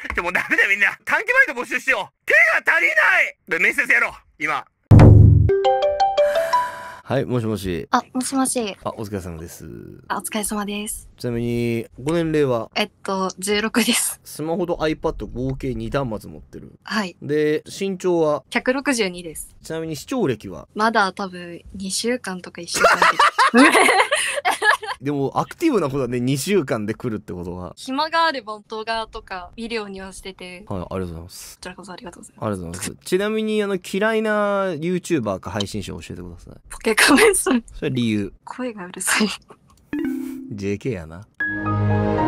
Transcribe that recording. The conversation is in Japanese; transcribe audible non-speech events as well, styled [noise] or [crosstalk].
[laughs] でもダメだみんな短期バイト募集しよう手が足りない面接やろう今はいもしもしあもしもしあお疲れ様ですあお疲れ様ですちなみにご年齢はえっと16ですスマホと iPad 合計2端末持ってるはいで身長は162ですちなみに視聴歴はまだ多分2週間とか1週間 [laughs] でもアクティブなことはね2週間で来るってことは暇があれば動画とかビデオにはしててはいありがとうございますこちらこそありがとうございますありがとうございますちなみにあの嫌いな YouTuber か配信者教えてくださいポケカメさんそれ理由声がうるさい JK やな